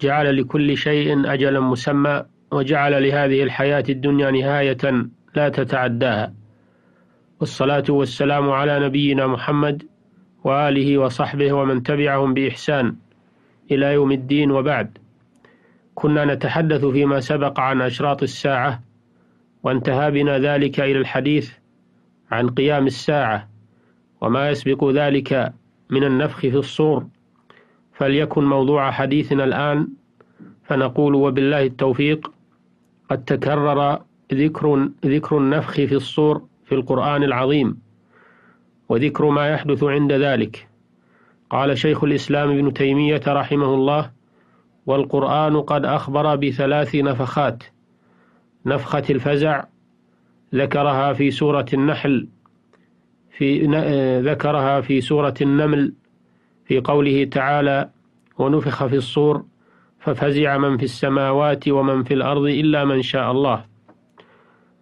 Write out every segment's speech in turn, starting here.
جعل لكل شيء أجلا مسمى وجعل لهذه الحياة الدنيا نهاية لا تتعداها والصلاة والسلام على نبينا محمد وآله وصحبه ومن تبعهم بإحسان إلى يوم الدين وبعد كنا نتحدث فيما سبق عن أشراط الساعة وانتهى بنا ذلك إلى الحديث عن قيام الساعة وما يسبق ذلك من النفخ في الصور فليكن موضوع حديثنا الآن فنقول وبالله التوفيق قد تكرر ذكر ذكر النفخ في الصور في القرآن العظيم وذكر ما يحدث عند ذلك قال شيخ الإسلام ابن تيمية رحمه الله والقرآن قد أخبر بثلاث نفخات نفخة الفزع ذكرها في سورة النحل في آه، ذكرها في سورة النمل في قوله تعالى ونفخ في الصور ففزع من في السماوات ومن في الأرض إلا من شاء الله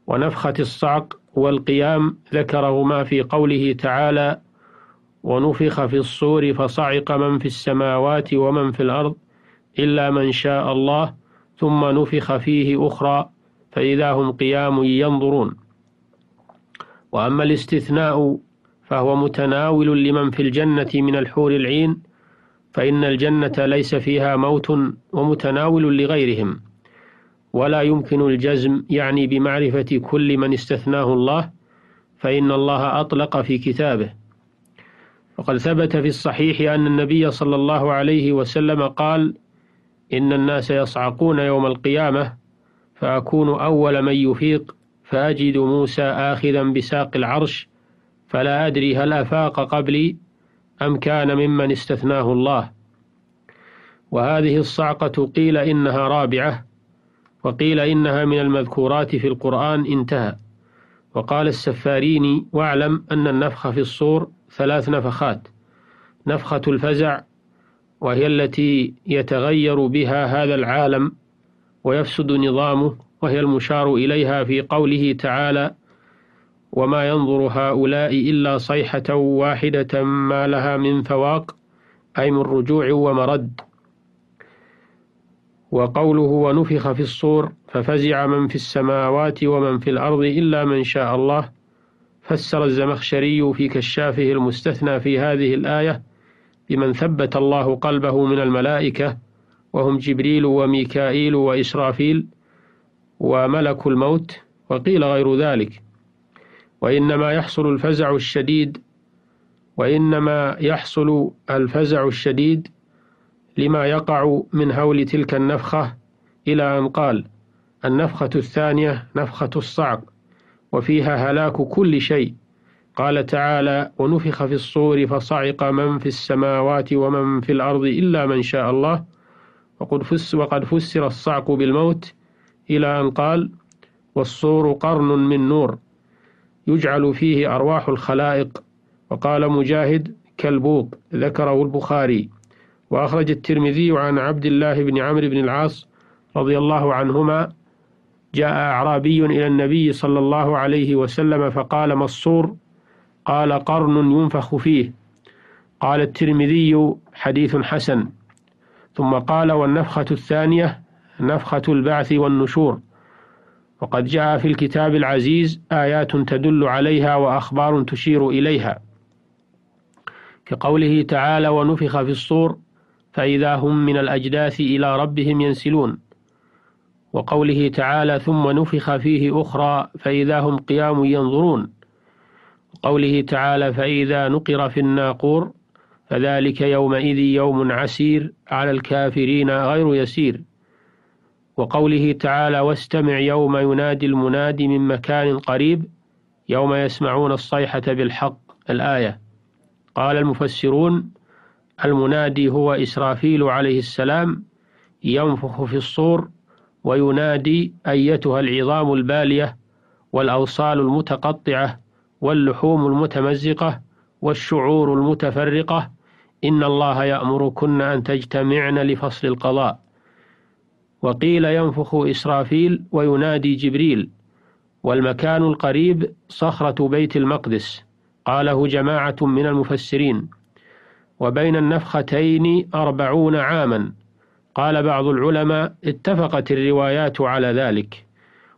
ونفخة الصعق والقيام ذكرهما في قوله تعالى ونفخ في الصور فصعق من في السماوات ومن في الأرض إلا من شاء الله ثم نفخ فيه أخرى فإذا هم قيام ينظرون وأما الاستثناء فهو متناول لمن في الجنة من الحور العين فإن الجنة ليس فيها موت ومتناول لغيرهم ولا يمكن الجزم يعني بمعرفة كل من استثناه الله فإن الله أطلق في كتابه وقد ثبت في الصحيح أن النبي صلى الله عليه وسلم قال إن الناس يصعقون يوم القيامة فأكون أول من يفيق فأجد موسى آخذا بساق العرش فلا أدري هل أفاق قبلي أم كان ممن استثناه الله وهذه الصعقة قيل إنها رابعة وقيل إنها من المذكورات في القرآن انتهى وقال السفاريني واعلم أن النفخ في الصور ثلاث نفخات نفخة الفزع وهي التي يتغير بها هذا العالم ويفسد نظامه وهي المشار إليها في قوله تعالى وما ينظر هؤلاء إلا صيحة واحدة ما لها من فواق أي من رجوع ومرد وقوله ونفخ في الصور ففزع من في السماوات ومن في الأرض إلا من شاء الله فسر الزمخشري في كشافه المستثنى في هذه الآية بمن ثبت الله قلبه من الملائكة وهم جبريل وميكائيل وإسرافيل وملك الموت وقيل غير ذلك وإنما يحصل الفزع الشديد وإنما يحصل الفزع الشديد لما يقع من هول تلك النفخة إلى أن قال النفخة الثانية نفخة الصعق وفيها هلاك كل شيء قال تعالى ونفخ في الصور فصعق من في السماوات ومن في الأرض إلا من شاء الله وقد, فس وقد فسر الصعق بالموت إلى أن قال والصور قرن من نور يجعل فيه أرواح الخلائق وقال مجاهد كالبوق ذكره البخاري وأخرج الترمذي عن عبد الله بن عمرو بن العاص رضي الله عنهما جاء أعرابي إلى النبي صلى الله عليه وسلم فقال ما الصور قال قرن ينفخ فيه قال الترمذي حديث حسن ثم قال والنفخة الثانية نفخة البعث والنشور وقد جاء في الكتاب العزيز آيات تدل عليها وأخبار تشير إليها كقوله تعالى ونفخ في الصور فإذا هم من الأجداث إلى ربهم ينسلون وقوله تعالى ثم نفخ فيه أخرى فإذا هم قيام ينظرون وقوله تعالى فإذا نقر في الناقور فذلك يومئذ يوم عسير على الكافرين غير يسير وقوله تعالى واستمع يوم ينادي المنادي من مكان قريب يوم يسمعون الصيحة بالحق الآية قال المفسرون المنادي هو إسرافيل عليه السلام ينفخ في الصور وينادي أيتها العظام البالية والأوصال المتقطعة واللحوم المتمزقة والشعور المتفرقة إن الله يأمركن أن تجتمعن لفصل القضاء وقيل ينفخ إسرافيل وينادي جبريل والمكان القريب صخرة بيت المقدس قاله جماعة من المفسرين وبين النفختين أربعون عاما قال بعض العلماء اتفقت الروايات على ذلك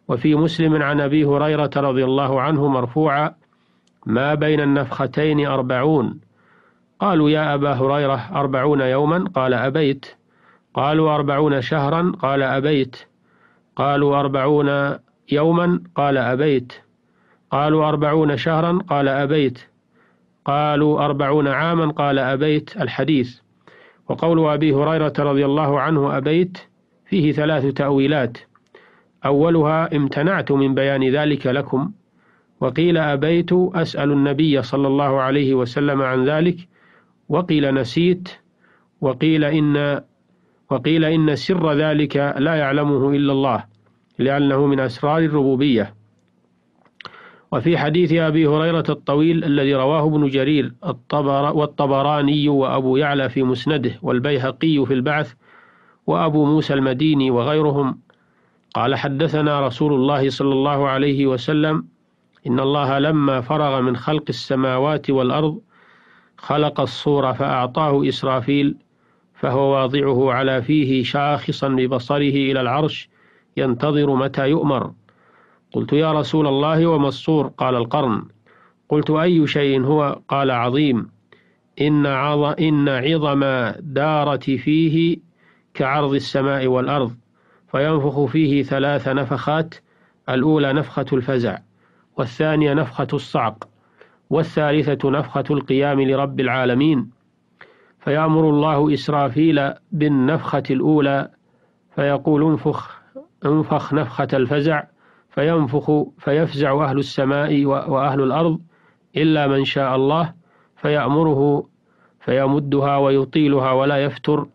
وفي مسلم عن أبي هريرة رضي الله عنه مرفوعا ما بين النفختين أربعون قالوا يا أبا هريرة أربعون يوما قال أبيت قالوا أربعون شهرا قال أبيت قالوا أربعون يوما قال أبيت قالوا أربعون شهرا قال أبيت قالوا أربعون عاما قال أبيت الحديث وقول أبي هريرة رضي الله عنه أبيت فيه ثلاث تأويلات أولها امتنعت من بيان ذلك لكم وقيل أبيت أسأل النبي صلى الله عليه وسلم عن ذلك وقيل نسيت وقيل إن وقيل إن سر ذلك لا يعلمه إلا الله لأنه من أسرار الربوبية وفي حديث أبي هريرة الطويل الذي رواه ابن جرير الطبر والطبراني وأبو يعلى في مسنده والبيهقي في البعث وأبو موسى المديني وغيرهم قال حدثنا رسول الله صلى الله عليه وسلم إن الله لما فرغ من خلق السماوات والأرض خلق الصور فأعطاه إسرافيل فهو واضعه على فيه شاخصا ببصره إلى العرش ينتظر متى يؤمر قلت يا رسول الله وما الصور قال القرن قلت أي شيء هو قال عظيم إن, إن عظم دارة فيه كعرض السماء والأرض فينفخ فيه ثلاث نفخات الأولى نفخة الفزع والثانية نفخة الصعق والثالثة نفخة القيام لرب العالمين فيأمر الله إسرافيل بالنفخة الأولى فيقول انفخ انفخ نفخة الفزع فينفخ فيفزع أهل السماء وأهل الأرض إلا من شاء الله فيأمره فيمدها ويطيلها ولا يفتر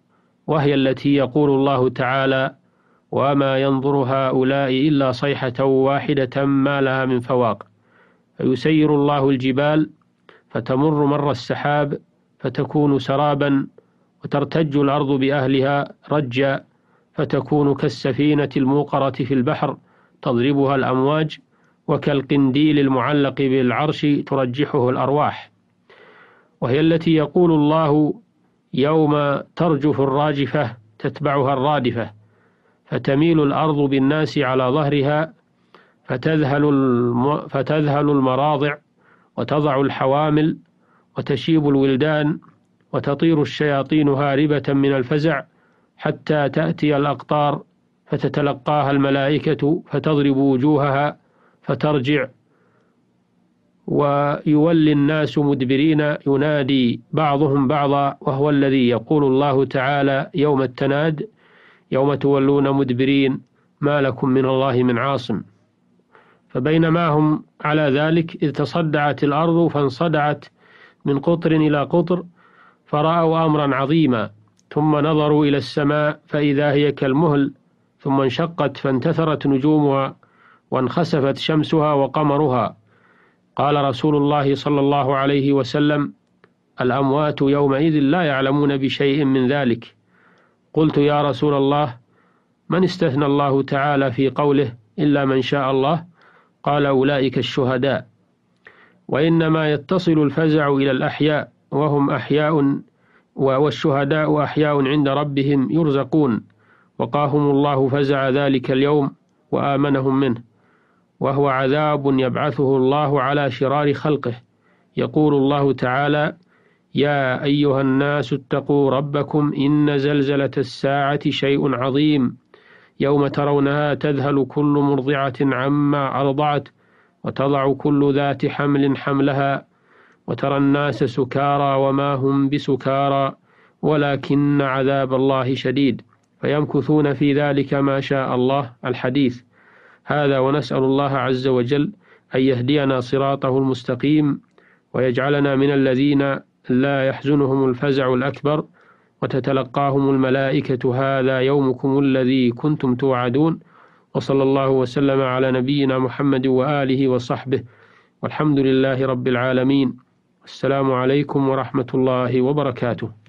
وهي التي يقول الله تعالى وما ينظر هؤلاء إلا صيحة واحدة ما لها من فواق فيسير الله الجبال فتمر مر السحاب فتكون سرابا وترتج الأرض بأهلها رجا فتكون كالسفينة الموقرة في البحر تضربها الأمواج وكالقنديل المعلق بالعرش ترجحه الأرواح وهي التي يقول الله يوم ترجف الراجفة تتبعها الرادفة فتميل الأرض بالناس على ظهرها فتذهل, الم... فتذهل المراضع وتضع الحوامل وتشيب الولدان وتطير الشياطين هاربة من الفزع حتى تأتي الأقطار فتتلقاها الملائكة فتضرب وجوهها فترجع ويولي الناس مدبرين ينادي بعضهم بعضا وهو الذي يقول الله تعالى يوم التناد يوم تولون مدبرين ما لكم من الله من عاصم فبينما هم على ذلك إذ تصدعت الأرض فانصدعت من قطر إلى قطر فرأوا أمرا عظيما ثم نظروا إلى السماء فإذا هي كالمهل ثم انشقت فانتثرت نجومها وانخسفت شمسها وقمرها قال رسول الله صلى الله عليه وسلم الأموات يومئذ لا يعلمون بشيء من ذلك قلت يا رسول الله من استثنى الله تعالى في قوله إلا من شاء الله قال أولئك الشهداء وإنما يتصل الفزع إلى الأحياء وهم أحياء والشهداء أحياء عند ربهم يرزقون وقاهم الله فزع ذلك اليوم وآمنهم منه وهو عذاب يبعثه الله على شرار خلقه يقول الله تعالى يا أيها الناس اتقوا ربكم إن زلزلة الساعة شيء عظيم يوم ترونها تذهل كل مرضعة عما أرضعت وتضع كل ذات حمل حملها وترى الناس سكارى وما هم بسكارى ولكن عذاب الله شديد فيمكثون في ذلك ما شاء الله الحديث هذا ونسأل الله عز وجل أن يهدينا صراطه المستقيم ويجعلنا من الذين لا يحزنهم الفزع الأكبر وتتلقاهم الملائكة هذا يومكم الذي كنتم توعدون وصلى الله وسلم على نبينا محمد وآله وصحبه والحمد لله رب العالمين السلام عليكم ورحمة الله وبركاته